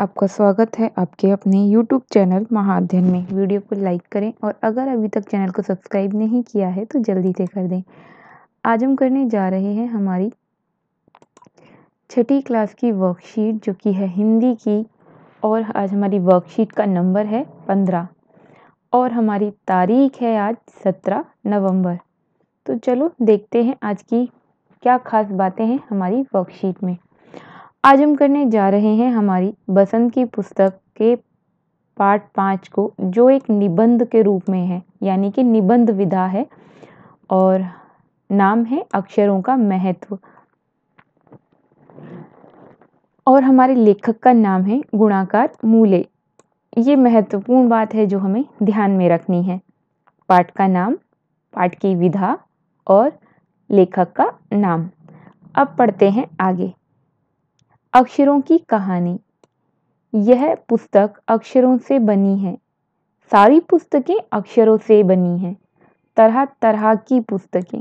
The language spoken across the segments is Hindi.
आपका स्वागत है आपके अपने यूट्यूब चैनल महाध्यन में वीडियो को लाइक करें और अगर अभी तक चैनल को सब्सक्राइब नहीं किया है तो जल्दी से कर दें आज हम करने जा रहे हैं हमारी छठी क्लास की वर्कशीट जो कि है हिंदी की और आज हमारी वर्कशीट का नंबर है पंद्रह और हमारी तारीख है आज सत्रह नवम्बर तो चलो देखते हैं आज की क्या खास बातें हैं हमारी वर्कशीट में आज हम करने जा रहे हैं हमारी बसंत की पुस्तक के पार्ट पाँच को जो एक निबंध के रूप में है यानी कि निबंध विधा है और नाम है अक्षरों का महत्व और हमारे लेखक का नाम है गुणाकार मूले ये महत्वपूर्ण बात है जो हमें ध्यान में रखनी है पाठ का नाम पाठ की विधा और लेखक का नाम अब पढ़ते हैं आगे अक्षरों की कहानी यह पुस्तक अक्षरों से बनी है सारी पुस्तकें अक्षरों से बनी हैं तरह तरह की पुस्तकें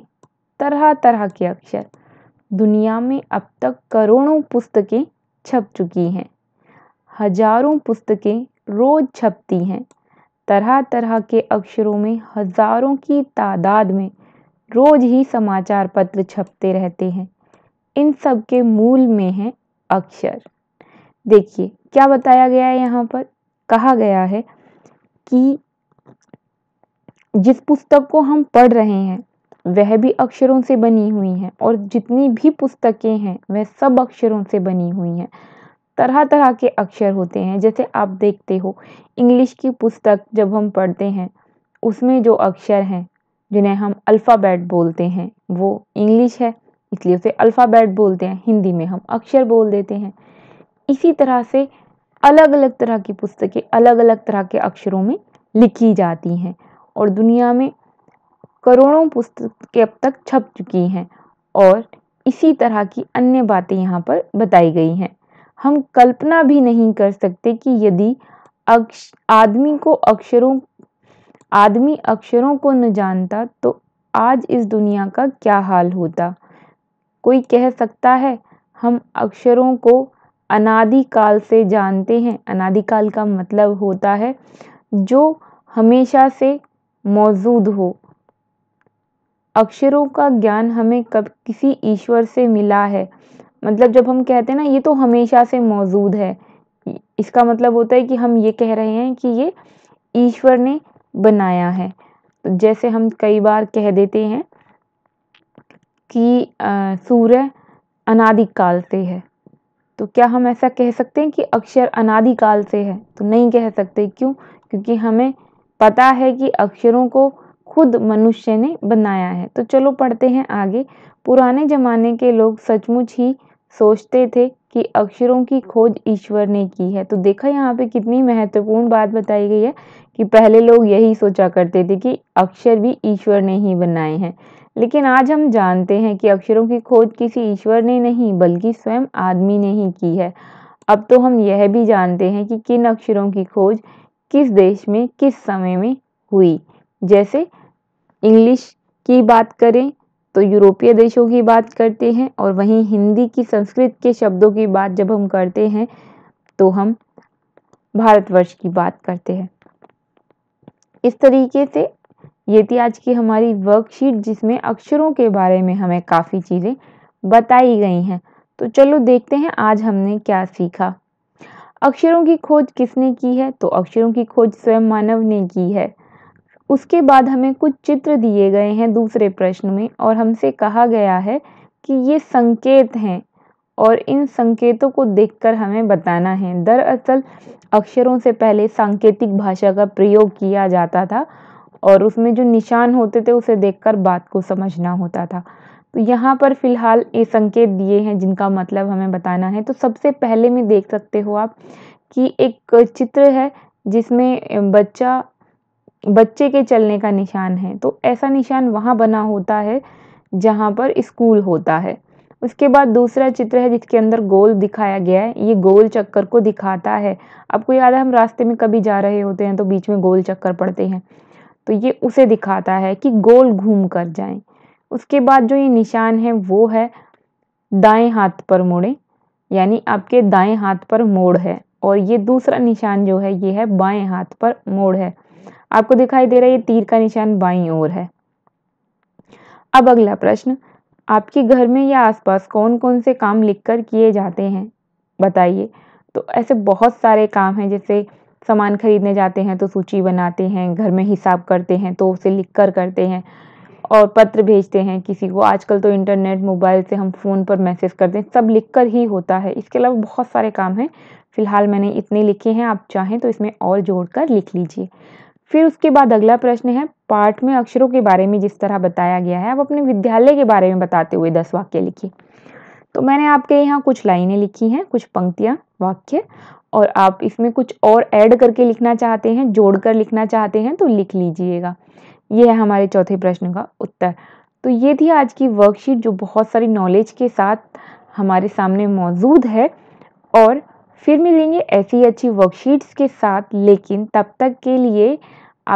तरह तरह के अक्षर दुनिया में अब तक करोड़ों पुस्तकें छप चुकी हैं हजारों पुस्तकें रोज छपती हैं तरह तरह के अक्षरों में हजारों की तादाद में रोज ही समाचार पत्र छपते रहते हैं इन सब के मूल में है अक्षर देखिए क्या बताया गया है यहाँ पर कहा गया है कि जिस पुस्तक को हम पढ़ रहे हैं वह भी अक्षरों से बनी हुई हैं और जितनी भी पुस्तकें हैं वह सब अक्षरों से बनी हुई हैं तरह तरह के अक्षर होते हैं जैसे आप देखते हो इंग्लिश की पुस्तक जब हम पढ़ते हैं उसमें जो अक्षर हैं जिन्हें हम अल्फ़ाबेट बोलते हैं वो इंग्लिश है इसलिए उसे अल्फ़ाबेट बोलते हैं हिंदी में हम अक्षर बोल देते हैं इसी तरह से अलग अलग तरह की पुस्तकें अलग अलग तरह के अक्षरों में लिखी जाती हैं और दुनिया में करोड़ों पुस्तकें अब तक छप चुकी हैं और इसी तरह की अन्य बातें यहाँ पर बताई गई हैं हम कल्पना भी नहीं कर सकते कि यदि अक्ष आदमी को अक्षरों आदमी अक्षरों को न जानता तो आज इस दुनिया का क्या हाल होता कोई कह सकता है हम अक्षरों को अनादिकाल से जानते हैं अनादिकाल का मतलब होता है जो हमेशा से मौजूद हो अक्षरों का ज्ञान हमें कब किसी ईश्वर से मिला है मतलब जब हम कहते हैं ना ये तो हमेशा से मौजूद है इसका मतलब होता है कि हम ये कह रहे हैं कि ये ईश्वर ने बनाया है तो जैसे हम कई बार कह देते हैं कि सूर्य अनादिकाल से है तो क्या हम ऐसा कह सकते हैं कि अक्षर अनादिकाल से है तो नहीं कह सकते क्यों क्योंकि हमें पता है कि अक्षरों को खुद मनुष्य ने बनाया है तो चलो पढ़ते हैं आगे पुराने जमाने के लोग सचमुच ही सोचते थे कि अक्षरों की खोज ईश्वर ने की है तो देखा यहाँ पे कितनी महत्वपूर्ण बात बताई गई है कि पहले लोग यही सोचा करते थे कि अक्षर भी ईश्वर ने ही बनाए हैं लेकिन आज हम जानते हैं कि अक्षरों की खोज किसी ईश्वर ने नहीं बल्कि स्वयं आदमी ने ही की है अब तो हम यह भी जानते हैं कि किन अक्षरों की खोज किस देश में किस समय में हुई जैसे इंग्लिश की बात करें तो यूरोपीय देशों की बात करते हैं और वहीं हिंदी की संस्कृत के शब्दों की बात जब हम करते हैं तो हम भारतवर्ष की बात करते हैं इस तरीके से ये थी आज की हमारी वर्कशीट जिसमें अक्षरों के बारे में हमें काफ़ी चीज़ें बताई गई हैं तो चलो देखते हैं आज हमने क्या सीखा अक्षरों की खोज किसने की है तो अक्षरों की खोज स्वयं मानव ने की है उसके बाद हमें कुछ चित्र दिए गए हैं दूसरे प्रश्न में और हमसे कहा गया है कि ये संकेत हैं और इन संकेतों को देखकर हमें बताना है दरअसल अक्षरों से पहले सांकेतिक भाषा का प्रयोग किया जाता था और उसमें जो निशान होते थे उसे देखकर बात को समझना होता था तो यहाँ पर फिलहाल ये संकेत दिए हैं जिनका मतलब हमें बताना है तो सबसे पहले में देख सकते हो आप कि एक चित्र है जिसमें बच्चा बच्चे के चलने का निशान है तो ऐसा निशान वहाँ बना होता है जहाँ पर स्कूल होता है उसके बाद दूसरा चित्र है जिसके अंदर गोल दिखाया गया है ये गोल चक्कर को दिखाता है आपको याद है हम रास्ते में कभी जा रहे होते हैं तो बीच में गोल चक्कर पड़ते हैं तो ये उसे दिखाता है कि गोल घूम कर जाएं उसके बाद जो ये निशान है वो है दाएं हाथ पर मोड़े यानी आपके दाएं हाथ पर मोड़ है और ये दूसरा निशान जो है ये है बाएं हाथ पर मोड़ है आपको दिखाई दे रहा है ये तीर का निशान बाई ओर है अब अगला प्रश्न आपके घर में या आसपास कौन कौन से काम लिखकर किए जाते हैं बताइए तो ऐसे बहुत सारे काम हैं जैसे सामान खरीदने जाते हैं तो सूची बनाते हैं घर में हिसाब करते हैं तो उसे लिख कर करते हैं और पत्र भेजते हैं किसी को आजकल तो इंटरनेट मोबाइल से हम फ़ोन पर मैसेज करते हैं सब लिख कर ही होता है इसके अलावा बहुत सारे काम हैं फ़िलहाल मैंने इतने लिखे हैं आप चाहें तो इसमें और जोड़ कर लिख लीजिए फिर उसके बाद अगला प्रश्न है पाठ में अक्षरों के बारे में जिस तरह बताया गया है आप अपने विद्यालय के बारे में बताते हुए दस वाक्य लिखिए तो मैंने आपके यहाँ कुछ लाइनें लिखी हैं कुछ पंक्तियाँ वाक्य और आप इसमें कुछ और ऐड करके लिखना चाहते हैं जोड़कर लिखना चाहते हैं तो लिख लीजिएगा ये है हमारे चौथे प्रश्न का उत्तर तो ये थी आज की वर्कशीट जो बहुत सारी नॉलेज के साथ हमारे सामने मौजूद है और फिर मिलेंगे ऐसी अच्छी वर्कशीट्स के साथ लेकिन तब तक के लिए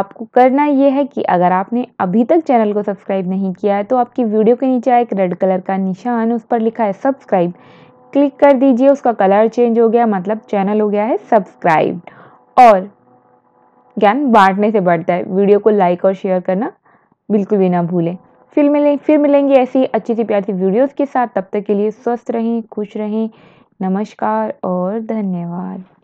आपको करना ये है कि अगर आपने अभी तक चैनल को सब्सक्राइब नहीं किया है तो आपकी वीडियो के नीचे एक रेड कलर का निशान उस पर लिखा है सब्सक्राइब क्लिक कर दीजिए उसका कलर चेंज हो गया मतलब चैनल हो गया है सब्सक्राइब और ज्ञान बांटने से बढ़ता है वीडियो को लाइक और शेयर करना बिल्कुल भी ना भूलें फिर मिलें फिर मिलेंगे ऐसी अच्छी सी प्यार सी वीडियोज़ के साथ तब तक के लिए स्वस्थ रहें खुश रहें नमस्कार और धन्यवाद